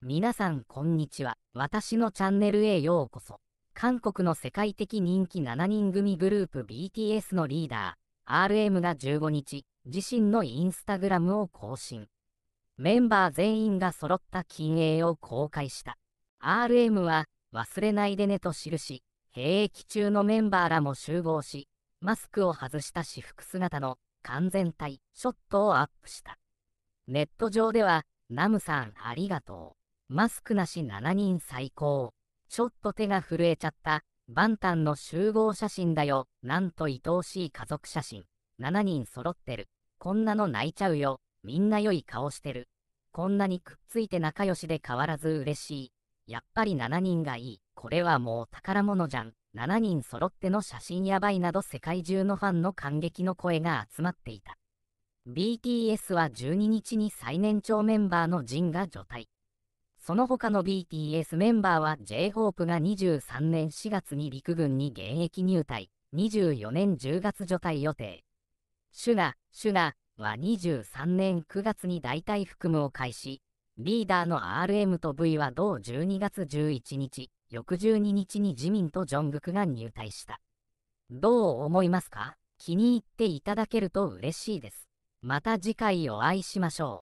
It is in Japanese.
皆さんこんにちは。私のチャンネルへようこそ。韓国の世界的人気7人組グループ BTS のリーダー、RM が15日、自身のインスタグラムを更新。メンバー全員が揃った金鋭を公開した。RM は、忘れないでねと記し、兵役中のメンバーらも集合し、マスクを外した私服姿の完全体ショットをアップした。ネット上では、ナムさんありがとう。マスクなし7人最高。ちょっと手が震えちゃった。バンタンの集合写真だよ。なんと愛おしい家族写真。7人揃ってる。こんなの泣いちゃうよ。みんな良い顔してる。こんなにくっついて仲良しで変わらず嬉しい。やっぱり7人がいい。これはもう宝物じゃん。7人揃っての写真やばいなど世界中のファンの感激の声が集まっていた。BTS は12日に最年長メンバーのジンが除隊。その他の BTS メンバーは J-HOPE が23年4月に陸軍に現役入隊、24年10月除隊予定。シュナ、シュナは23年9月に代替服務を開始、リーダーの RM と V は同12月11日、翌12日に自民とジョングクが入隊した。どう思いますか気に入っていただけると嬉しいです。また次回お会いしましょう。